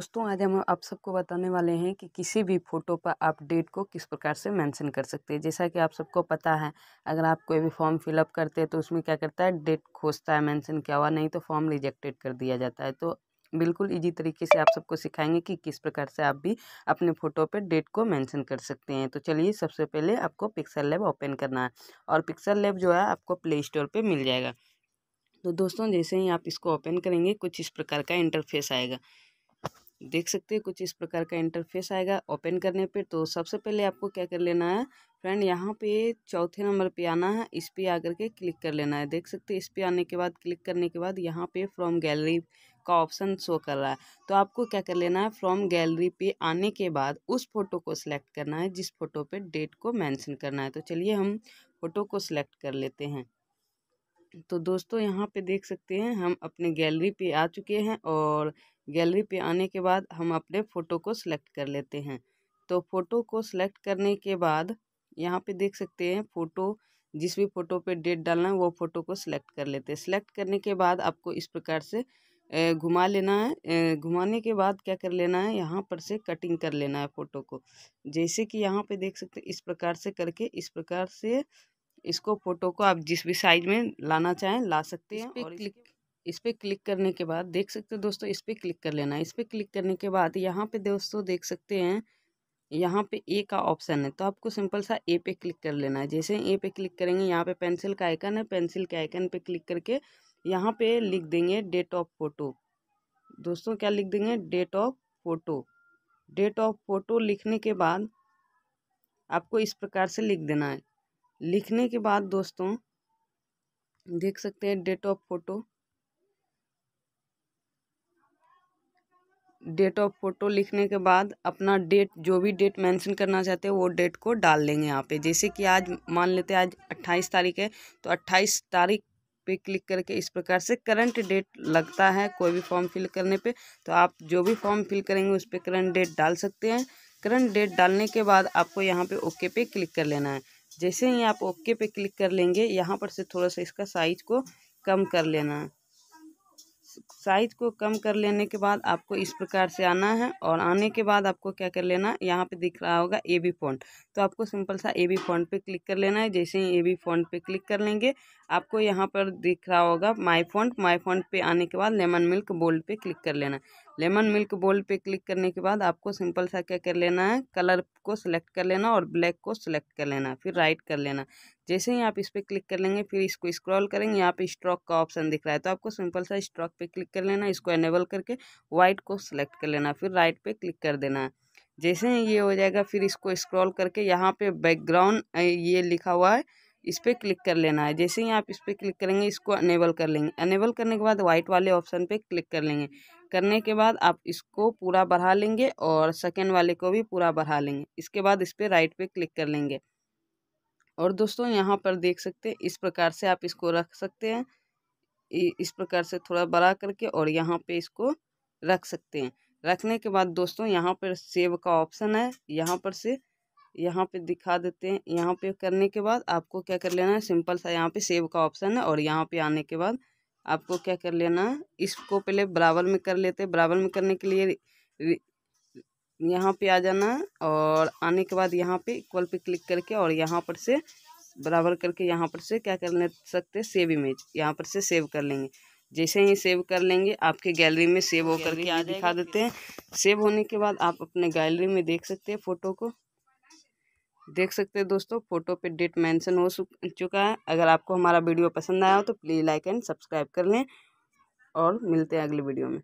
दोस्तों आज हम आप सबको बताने वाले हैं कि किसी भी फ़ोटो पर आप डेट को किस प्रकार से मेंशन कर सकते हैं जैसा कि आप सबको पता है अगर आप कोई भी फॉर्म फिलअप करते हैं तो उसमें क्या करता है डेट खोजता है मेंशन क्या हुआ नहीं तो फॉर्म रिजेक्टेड कर दिया जाता है तो बिल्कुल इजी तरीके से आप सबको सिखाएंगे कि किस प्रकार से आप भी अपने फ़ोटो पर डेट को मैंसन कर सकते हैं तो चलिए सबसे पहले आपको पिक्सल लेब ओपन करना है और पिक्सल लेब जो है आपको प्ले स्टोर पर मिल जाएगा तो दोस्तों जैसे ही आप इसको ओपन करेंगे कुछ इस प्रकार का इंटरफेस आएगा देख सकते हैं कुछ इस प्रकार का इंटरफेस आएगा ओपन करने पे तो सबसे पहले आपको क्या कर लेना है फ्रेंड यहाँ पे चौथे नंबर पे आना है इस पर आकर के क्लिक कर लेना है देख सकते हैं इस पर आने के बाद क्लिक करने के बाद यहाँ पे फ्रॉम गैलरी का ऑप्शन शो कर रहा है तो आपको क्या कर लेना है फ्रॉम गैलरी पे आने के बाद उस फोटो को सिलेक्ट करना है जिस फोटो पे डेट को मैंशन करना है तो चलिए हम फोटो को सिलेक्ट कर लेते हैं तो दोस्तों यहाँ पे देख सकते हैं हम अपने गैलरी पे आ चुके हैं और गैलरी पे आने के बाद हम अपने फ़ोटो को सिलेक्ट कर लेते हैं तो फ़ोटो को सिलेक्ट करने के बाद यहाँ पे देख सकते हैं फ़ोटो जिस भी फ़ोटो पे डेट डालना है वो फ़ोटो को सिलेक्ट कर लेते हैं सिलेक्ट करने के बाद आपको इस प्रकार से घुमा लेना है घुमाने के बाद क्या कर लेना है यहाँ पर से कटिंग कर लेना है फ़ोटो को जैसे कि यहाँ पे देख सकते हैं इस प्रकार से करके इस प्रकार से इसको फ़ोटो को आप जिस भी साइज में लाना चाहें ला सकते हैं और क्लिक इस पर क्लिक करने के बाद देख सकते हो दोस्तों इस पर क्लिक कर लेना इस पर क्लिक करने के बाद यहाँ पे दोस्तों देख सकते हैं यहाँ पे ए का ऑप्शन है तो आपको सिंपल सा ए पे क्लिक कर लेना है जैसे ए पे क्लिक करेंगे यहाँ पे पेंसिल का आइकन है पेंसिल के आइकन पे क्लिक करके यहाँ पे लिख देंगे डेट ऑफ फोटो दोस्तों क्या लिख देंगे date of photo date of photo लिखने के बाद आपको इस प्रकार से लिख देना है लिखने के बाद दोस्तों देख सकते हैं date of photo date of photo लिखने के बाद अपना डेट जो भी डेट मेंशन करना चाहते हैं वो डेट को डाल देंगे यहाँ पे जैसे कि आज मान लेते हैं आज अट्ठाईस तारीख है तो अट्ठाईस तारीख पे क्लिक करके इस प्रकार से करंट डेट लगता है कोई भी फॉर्म फिल करने पे तो आप जो भी फॉर्म फिल करेंगे उस पर करंट डेट डाल सकते हैं करंट डेट डालने के बाद आपको यहाँ पे ओके पे क्लिक कर लेना है जैसे ही आप ओके पे क्लिक कर लेंगे यहाँ पर से थोड़ा सा इसका साइज को कम कर लेना है साइज को कम कर लेने के बाद आपको इस प्रकार से आना है और आने के बाद आपको क्या कर लेना है यहाँ पे दिख रहा होगा ए बी फॉन्ट तो आपको सिंपल सा ए बी फॉन्ट पे क्लिक कर लेना है जैसे ही ए बी फॉन्ट पे क्लिक कर लेंगे आपको यहाँ पर दिख रहा होगा माई फॉन्ट माई फॉन्ट पे आने के बाद लेमन मिल्क बोल्ड पे क्लिक कर लेना है लेमन मिल्क बोल्ड पे क्लिक करने के बाद आपको सिंपल सा क्या कर लेना है कलर को सिलेक्ट कर लेना और ब्लैक को सिलेक्ट कर लेना फिर राइट कर लेना जैसे ही आप इस पर क्लिक कर लेंगे फिर इसको स्क्रॉल करेंगे यहाँ पे स्ट्रोक का ऑप्शन दिख रहा है तो आपको सिंपल सा स्ट्रोक पे क्लिक कर लेना इसको एनेबल करके वाइट को सिलेक्ट कर लेना फिर राइट पे क्लिक कर देना है जैसे ही ये हो जाएगा फिर इसको स्क्रॉल करके यहाँ पे बैकग्राउंड ये लिखा हुआ है इस पर क्लिक कर लेना है जैसे ही आप इस पर क्लिक करेंगे इसको अनेबल कर लेंगे अनेबल करने के बाद वाइट वाले ऑप्शन पे क्लिक कर लेंगे करने के बाद आप इसको पूरा बढ़ा लेंगे और सेकेंड वाले को भी पूरा बढ़ा लेंगे इसके बाद इस पर राइट पे क्लिक कर लेंगे और दोस्तों यहाँ पर देख सकते हैं इस प्रकार से आप इसको रख सकते हैं इस प्रकार से थोड़ा बड़ा करके और यहाँ पे इसको रख सकते हैं रखने के बाद दोस्तों यहाँ पर सेव का ऑप्शन है यहाँ पर से यहाँ पे दिखा देते हैं यहाँ पे करने के बाद आपको क्या कर लेना है सिंपल सा यहाँ पे सेव का ऑप्शन है और यहाँ पे आने के बाद आपको क्या कर लेना है इसको पहले बराबर में कर लेते हैं बराबर में करने के लिए यहाँ पे आ जाना है और आने के बाद यहाँ पे इक्वल पे क्लिक करके और यहाँ पर से बराबर करके यहाँ पर से क्या कर ले सकते हैं सेव इमेज यहाँ पर से सेव कर लेंगे जैसे ही सेव कर लेंगे आपके गैलरी में सेव होकर के यहाँ दिखा देते हैं सेव होने के बाद आप अपने गैलरी में देख सकते हैं फ़ोटो को देख सकते हैं दोस्तों फोटो पे डेट मेंशन हो चुका है अगर आपको हमारा वीडियो पसंद आया हो तो प्लीज़ लाइक एंड सब्सक्राइब कर लें और मिलते हैं अगले वीडियो में